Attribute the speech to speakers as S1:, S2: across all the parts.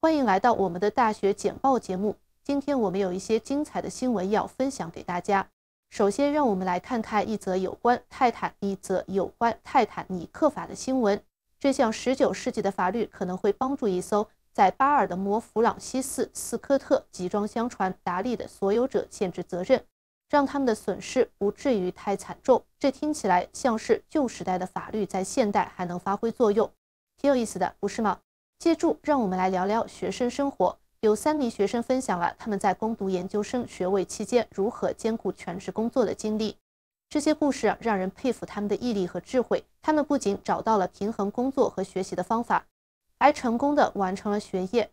S1: 欢迎来到我们的大学简报节目。今天我们有一些精彩的新闻要分享给大家。首先，让我们来看看一则有关泰坦，一则有关泰坦尼克法的新闻。这项十九世纪的法律可能会帮助一艘在巴尔的摩弗朗西斯·斯科特集装箱船达利的所有者限制责任，让他们的损失不至于太惨重。这听起来像是旧时代的法律在现代还能发挥作用，挺有意思的，不是吗？借助让我们来聊聊学生生活。有三名学生分享了他们在攻读研究生学位期间如何兼顾全职工作的经历。这些故事让人佩服他们的毅力和智慧。他们不仅找到了平衡工作和学习的方法，还成功的完成了学业。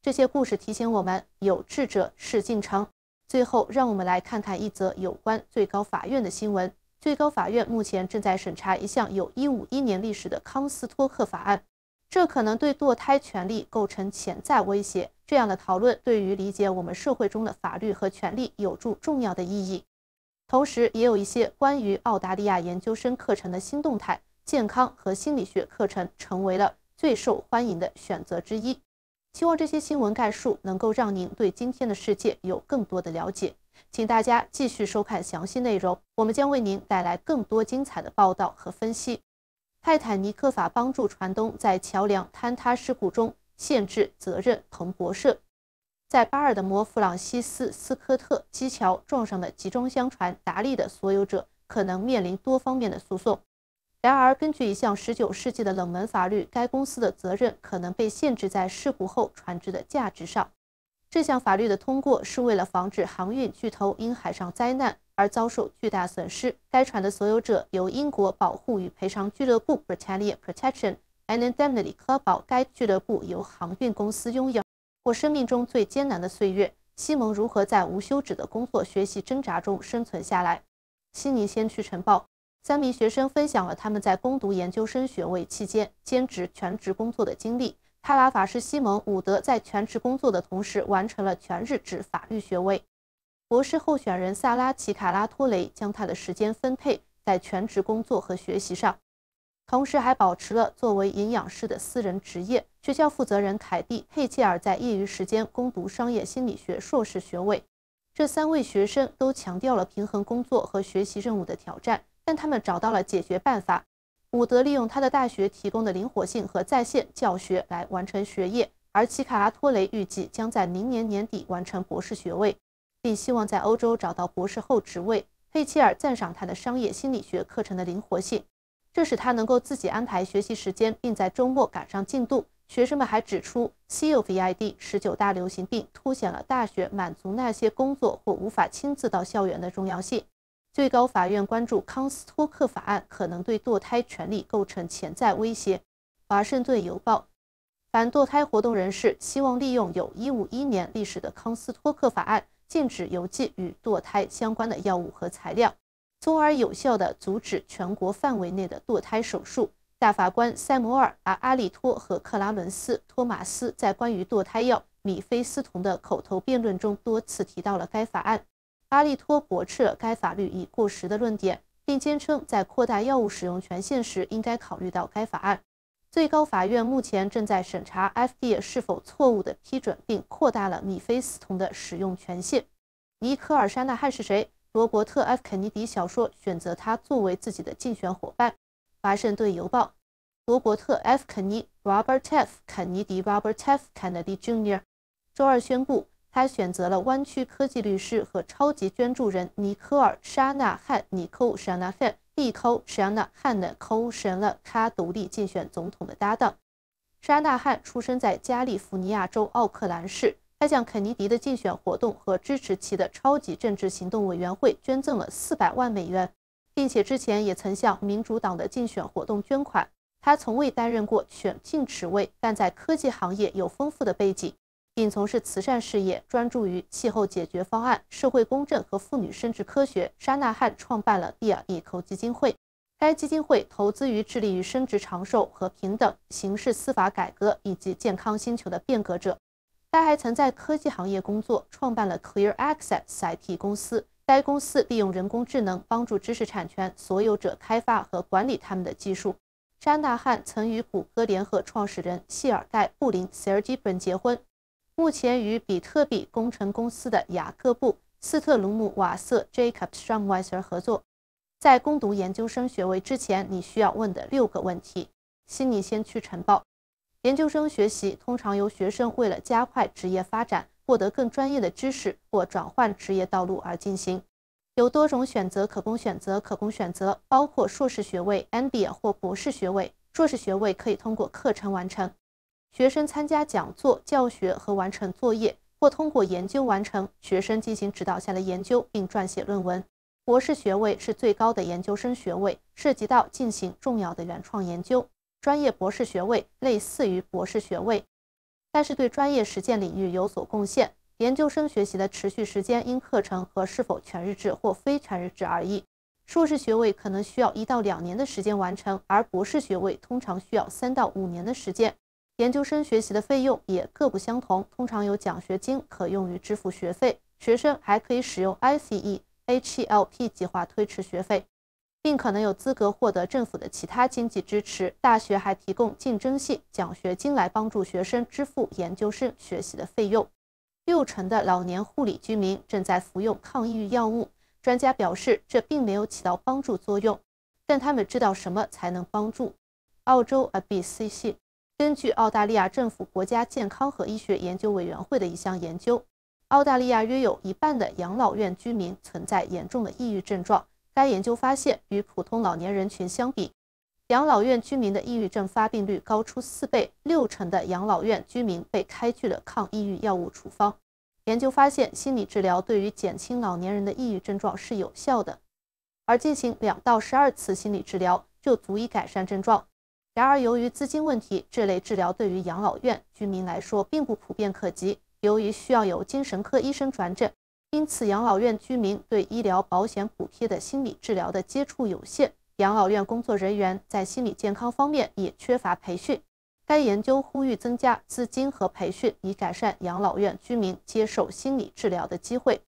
S1: 这些故事提醒我们：有志者事竟成。最后，让我们来看看一则有关最高法院的新闻。最高法院目前正在审查一项有一五一年历史的康斯托克法案。这可能对堕胎权利构成潜在威胁。这样的讨论对于理解我们社会中的法律和权利有助重要的意义。同时，也有一些关于澳大利亚研究生课程的新动态。健康和心理学课程成为了最受欢迎的选择之一。希望这些新闻概述能够让您对今天的世界有更多的了解。请大家继续收看详细内容，我们将为您带来更多精彩的报道和分析。泰坦尼克法帮助船东在桥梁坍塌事故中限制责任。彭博社，在巴尔的摩弗朗西斯斯科特基桥撞上的集装箱船达利的所有者可能面临多方面的诉讼。然而，根据一项19世纪的冷门法律，该公司的责任可能被限制在事故后船只的价值上。这项法律的通过是为了防止航运巨头因海上灾难。而遭受巨大损失。该船的所有者由英国保护与赔偿俱乐部 b r i t a n n i a Protection and d a m e l i i t y c l 保。该俱乐部由航运公司拥有。过生命中最艰难的岁月，西蒙如何在无休止的工作、学习、挣扎中生存下来？悉尼先驱晨报：三名学生分享了他们在攻读研究生学位期间兼职、全职工作的经历。塔拉法师西蒙·伍德在全职工作的同时，完成了全日制法律学位。博士候选人萨拉齐卡拉托雷将他的时间分配在全职工作和学习上，同时还保持了作为营养师的私人职业。学校负责人凯蒂佩切尔在业余时间攻读商业心理学硕士学位。这三位学生都强调了平衡工作和学习任务的挑战，但他们找到了解决办法。伍德利用他的大学提供的灵活性和在线教学来完成学业，而奇卡拉托雷预计将在明年年底完成博士学位。并希望在欧洲找到博士后职位。佩切尔赞赏他的商业心理学课程的灵活性，这使他能够自己安排学习时间，并在周末赶上进度。学生们还指出，Covid-19 大流行病凸显了大学满足那些工作或无法亲自到校园的重要性。最高法院关注康斯托克法案可能对堕胎权利构成潜在威胁。华盛顿邮报，反堕胎活动人士希望利用有一五一年历史的康斯托克法案。禁止邮寄与堕胎相关的药物和材料，从而有效地阻止全国范围内的堕胎手术。大法官塞摩尔·阿阿里托和克拉伦斯·托马斯在关于堕胎药米非司酮的口头辩论中多次提到了该法案。阿利托驳斥了该法律已过时的论点，并坚称在扩大药物使用权限时应该考虑到该法案。最高法院目前正在审查 FDA 是否错误地批准并扩大了米非司酮的使用权限。尼科尔·沙纳汉是谁？罗伯特 ·F· 肯尼迪小说选择他作为自己的竞选伙伴。《华盛顿邮报》，罗伯特 ·F· 肯尼 ·Robert F. Kennedy, Robert F. Kennedy Jr.，周二宣布他选择了湾区科技律师和超级捐助人尼科尔·沙纳汉 （Nicole Shanahan）。立寇·史安纳汉的寇神了，他独立竞选总统的搭档。史安纳汉出生在加利福尼亚州奥克兰市，他向肯尼迪的竞选活动和支持其的超级政治行动委员会捐赠了400万美元，并且之前也曾向民主党的竞选活动捐款。他从未担任过选聘职位，但在科技行业有丰富的背景。并从事慈善事业，专注于气候解决方案、社会公正和妇女生殖科学。沙纳汉创办了蒂尔 a 投基金会，该基金会投资于致力于生殖、长寿和平等、刑事司法改革以及健康星球的变革者。他还曾在科技行业工作，创办了 Clear Access IT 公司，该公司利用人工智能帮助知识产权所有者开发和管理他们的技术。沙纳汉曾与谷歌联合创始人谢尔盖布林 （Sergey） 本结婚。目前与比特币工程公司的雅各布·斯特鲁姆瓦瑟 j a c o b s t r o m w e s s e r 合作。在攻读研究生学位之前，你需要问的六个问题。悉尼先驱晨报：研究生学习通常由学生为了加快职业发展、获得更专业的知识或转换职业道路而进行。有多种选择可供选择，可供选择包括硕士学位、MBA 或博士学位。硕士学位可以通过课程完成。学生参加讲座、教学和完成作业，或通过研究完成。学生进行指导下的研究并撰写论文。博士学位是最高的研究生学位，涉及到进行重要的原创研究。专业博士学位类似于博士学位，但是对专业实践领域有所贡献。研究生学习的持续时间因课程和是否全日制或非全日制而异。硕士学位可能需要一到两年的时间完成，而博士学位通常需要三到五年的时间。研究生学习的费用也各不相同，通常有奖学金可用于支付学费。学生还可以使用 ICE H E L P 计划推迟学费，并可能有资格获得政府的其他经济支持。大学还提供竞争性奖学金来帮助学生支付研究生学习的费用。六成的老年护理居民正在服用抗抑郁药物，专家表示这并没有起到帮助作用，但他们知道什么才能帮助。澳洲 ABC 系。根据澳大利亚政府国家健康和医学研究委员会的一项研究，澳大利亚约有一半的养老院居民存在严重的抑郁症状。该研究发现，与普通老年人群相比，养老院居民的抑郁症发病率高出四倍。六成的养老院居民被开具了抗抑郁药物处方。研究发现，心理治疗对于减轻老年人的抑郁症状是有效的，而进行两到十二次心理治疗就足以改善症状。然而，由于资金问题，这类治疗对于养老院居民来说并不普遍可及。由于需要由精神科医生转诊，因此养老院居民对医疗保险补贴的心理治疗的接触有限。养老院工作人员在心理健康方面也缺乏培训。该研究呼吁增加资金和培训，以改善养老院居民接受心理治疗的机会。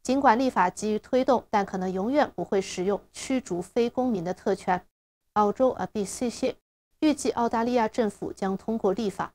S1: 尽管立法给予推动，但可能永远不会使用驱逐非公民的特权。澳洲 ABC 线。预计澳大利亚政府将通过立法，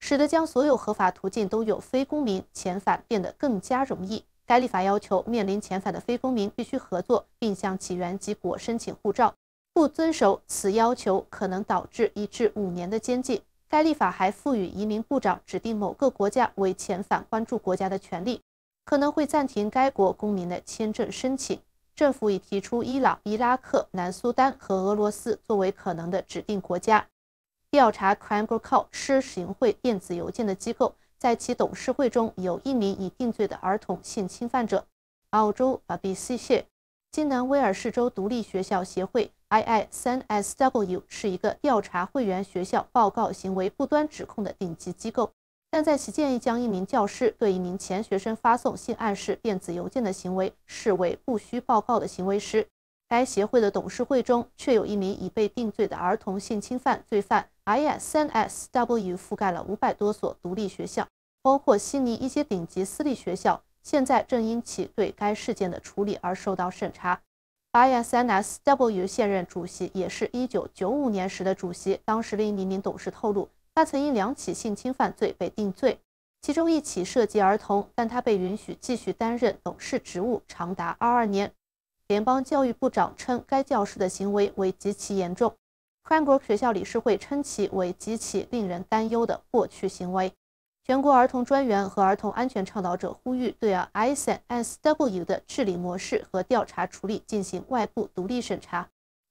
S1: 使得将所有合法途径都有非公民遣返变得更加容易。该立法要求面临遣返的非公民必须合作，并向起源及国申请护照。不遵守此要求可能导致一至五年的监禁。该立法还赋予移民部长指定某个国家为遣返关注国家的权利，可能会暂停该国公民的签证申请。政府已提出伊朗、伊拉克、南苏丹和俄罗斯作为可能的指定国家。调查 c r i m e r o c o l l e 行贿电子邮件的机构，在其董事会中有一名已定罪的儿童性侵犯者。澳洲 ABC 报道，新南威尔士州独立学校协会 （IISW） 是一个调查会员学校报告行为不端指控的顶级机构，但在其建议将一名教师对一名前学生发送性暗示电子邮件的行为视为不需报告的行为时。该协会的董事会中却有一名已被定罪的儿童性侵犯罪犯。ISNSW 覆盖了五百多所独立学校，包括悉尼一些顶级私立学校，现在正因其对该事件的处理而受到审查。ISNSW 现任主席也是一九九五年时的主席，当时的一名董事透露，他曾因两起性侵犯罪被定罪，其中一起涉及儿童，但他被允许继续担任董事职务长达二二年。联邦教育部长称该教师的行为为极其严重。全国学校理事会称其为极其令人担忧的过去行为。全国儿童专员和儿童安全倡导者呼吁对 i s n S W 的治理模式和调查处理进行外部独立审查。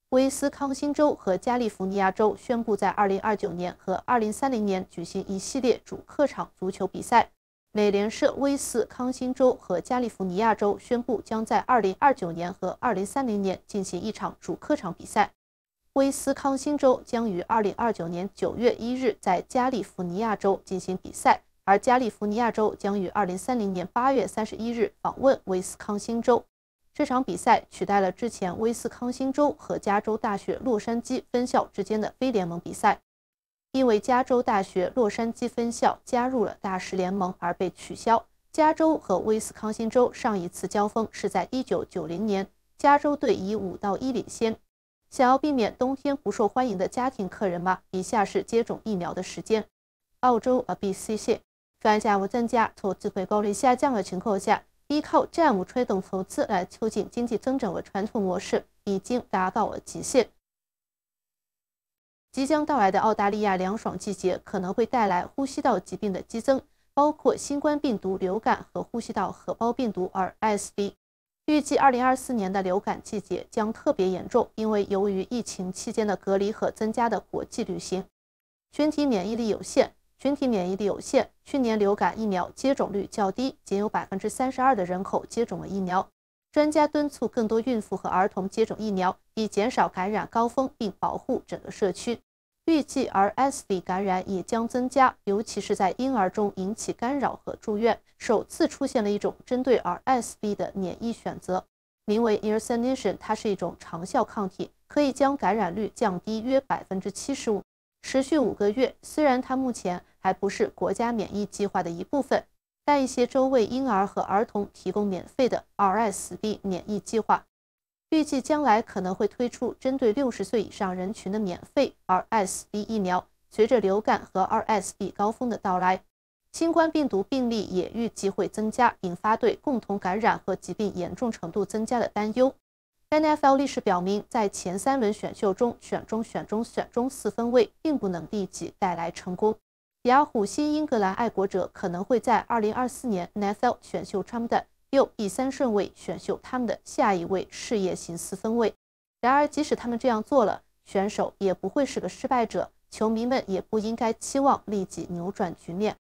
S1: 威斯康星州和加利福尼亚州宣布在2029年和2030年举行一系列主客场足球比赛。美联社，威斯康星州和加利福尼亚州宣布，将在2029年和2030年进行一场主客场比赛。威斯康星州将于2029年9月1日在加利福尼亚州进行比赛，而加利福尼亚州将于2030年8月31日访问威斯康星州。这场比赛取代了之前威斯康星州和加州大学洛杉矶分校之间的非联盟比赛。因为加州大学洛杉矶分校加入了大十联盟而被取消。加州和威斯康星州上一次交锋是在一九九零年，加州队以五到一领先。想要避免冬天不受欢迎的家庭客人吗？以下是接种疫苗的时间。澳洲啊，BC 县专家们增加投资回报率下降的情况下，依靠债务推动投资来促进经济增长的传统模式已经达到了极限。即将到来的澳大利亚凉爽季节可能会带来呼吸道疾病的激增，包括新冠病毒、流感和呼吸道合胞病毒 （RSV）。预计2024年的流感季节将特别严重，因为由于疫情期间的隔离和增加的国际旅行，群体免疫力有限。群体免疫力有限。去年流感疫苗接种率较低，仅有32%的人口接种了疫苗。专家敦促更多孕妇和儿童接种疫苗，以减少感染高峰并保护整个社区。预计 RSV 感染也将增加，尤其是在婴儿中引起干扰和住院。首次出现了一种针对 RSV 的免疫选择，名为 i v e r s a n a t i o n 它是一种长效抗体，可以将感染率降低约百分之七十五，持续五个月。虽然它目前还不是国家免疫计划的一部分。在一些州为婴儿和儿童提供免费的 RSV 免疫计划，预计将来可能会推出针对六十岁以上人群的免费 RSV 疫苗。随着流感和 RSV 高峰的到来，新冠病毒病例也预计会增加，引发对共同感染和疾病严重程度增加的担忧。NFL 历史表明，在前三轮选秀中选中选中选中四分位，并不能立即带来成功。雅虎新英格兰爱国者可能会在二零二四年 NFL 选秀中的六、第三顺位选秀他们的下一位事业型四分卫。然而，即使他们这样做了，选手也不会是个失败者，球迷们也不应该期望立即扭转局面，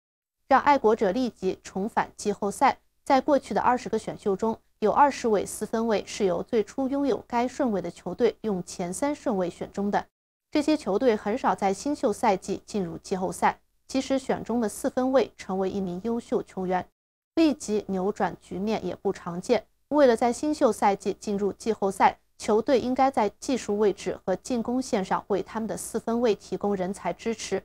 S1: 让爱国者立即重返季后赛。在过去的二十个选秀中，有二十位四分卫是由最初拥有该顺位的球队用前三顺位选中的，这些球队很少在新秀赛季进入季后赛。即使选中的四分卫成为一名优秀球员，立即扭转局面也不常见。为了在新秀赛季进入季后赛，球队应该在技术位置和进攻线上为他们的四分卫提供人才支持。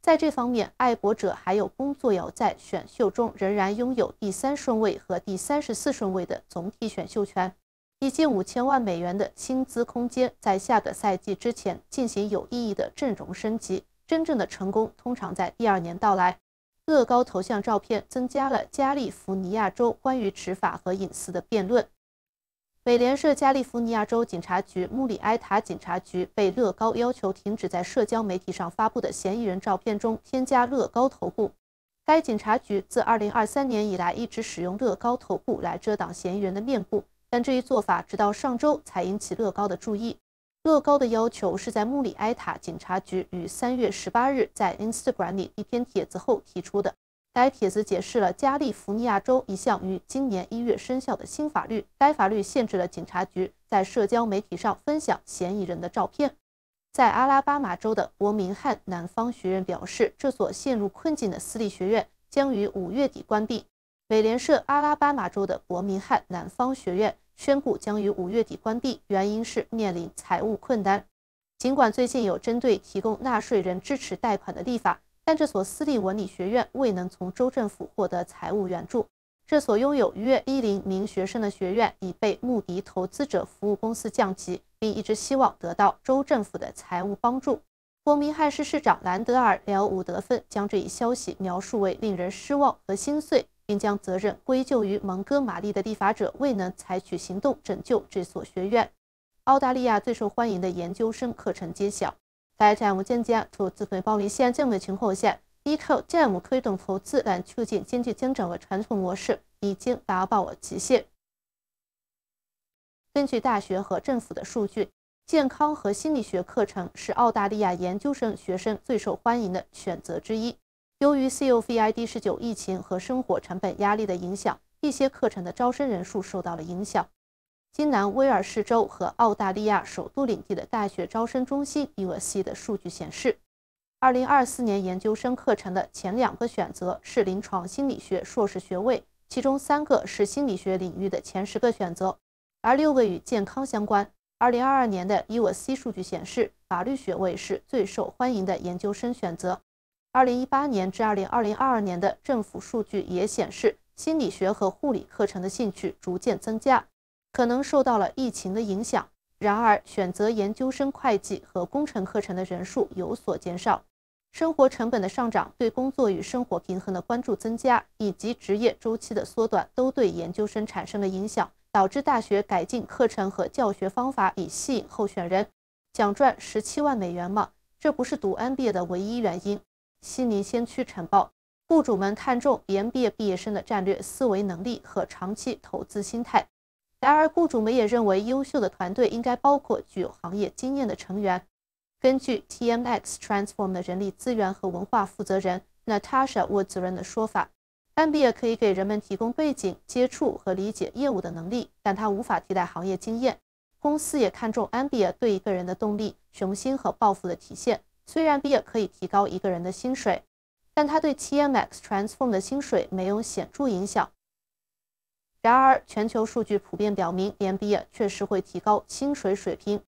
S1: 在这方面，爱国者还有工作要，在选秀中仍然拥有第三顺位和第三十四顺位的总体选秀权，以及五千万美元的薪资空间，在下个赛季之前进行有意义的阵容升级。真正的成功通常在第二年到来。乐高头像照片增加了加利福尼亚州关于执法和隐私的辩论。美联社，加利福尼亚州警察局穆里埃塔警察局被乐高要求停止在社交媒体上发布的嫌疑人照片中添加乐高头部。该警察局自2023年以来一直使用乐高头部来遮挡嫌疑人的面部，但这一做法直到上周才引起乐高的注意。乐高的要求是在穆里埃塔警察局于三月十八日在 i N s t a g r a m 里一篇帖子后提出的。该帖子解释了加利福尼亚州一项于今年一月生效的新法律，该法律限制了警察局在社交媒体上分享嫌疑人的照片。在阿拉巴马州的伯明翰南方学院表示，这所陷入困境的私立学院将于五月底关闭。美联社，阿拉巴马州的伯明翰南方学院。宣布将于五月底关闭，原因是面临财务困难。尽管最近有针对提供纳税人支持贷款的立法，但这所私立文理学院未能从州政府获得财务援助。这所拥有约一零名学生的学院已被穆迪投资者服务公司降级，并一直希望得到州政府的财务帮助。伯明翰市市长兰德尔 ·L· 伍德芬将这一消息描述为令人失望和心碎。并将责任归咎于蒙哥马利的立法者未能采取行动拯救这所学院。澳大利亚最受欢迎的研究生课程揭晓，在债务增加投资回报率下降的情况下，依靠债务推动投资来促进经济增长的传统模式已经达到了极限。根据大学和政府的数据，健康和心理学课程是澳大利亚研究生学生最受欢迎的选择之一。由于 COVID-19 疫情和生活成本压力的影响，一些课程的招生人数受到了影响。新南威尔士州和澳大利亚首都领地的大学招生中心 （UAC） 的数据显示，2024年研究生课程的前两个选择是临床心理学硕士学位，其中三个是心理学领域的前十个选择，而六个与健康相关。2022年的 UAC 数据显示，法律学位是最受欢迎的研究生选择。二零一八年至二零二零二二年的政府数据也显示，心理学和护理课程的兴趣逐渐增加，可能受到了疫情的影响。然而，选择研究生会计和工程课程的人数有所减少。生活成本的上涨、对工作与生活平衡的关注增加，以及职业周期的缩短，都对研究生产生了影响，导致大学改进课程和教学方法以吸引候选人。想赚十七万美元吗？这不是读 MBA 的唯一原因。悉尼先驱晨报：雇主们看重安毕业毕业生的战略思维能力和长期投资心态。然而，雇主们也认为，优秀的团队应该包括具有行业经验的成员。根据 TMX Transform 的人力资源和文化负责人 Natasha Woodburn 的说法，安 b a 可以给人们提供背景、接触和理解业务的能力，但它无法替代行业经验。公司也看重安 b a 对一个人的动力、雄心和抱负的体现。虽然毕业可以提高一个人的薪水，但他对 T M X Transform 的薪水没有显著影响。然而，全球数据普遍表明，念毕业确实会提高薪水水平。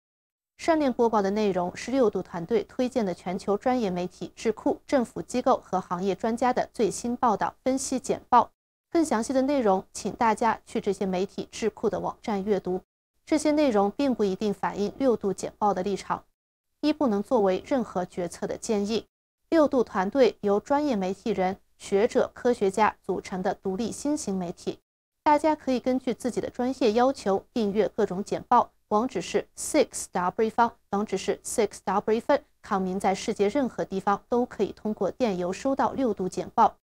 S1: 上面播报的内容是六度团队推荐的全球专业媒体、智库、政府机构和行业专家的最新报道、分析简报。更详细的内容，请大家去这些媒体、智库的网站阅读。这些内容并不一定反映六度简报的立场。一不能作为任何决策的建议。六度团队由专业媒体人、学者、科学家组成的独立新型媒体，大家可以根据自己的专业要求订阅各种简报。网址是 sixw 方，网址是 sixwfun。民在世界任何地方都可以通过电邮收到六度简报。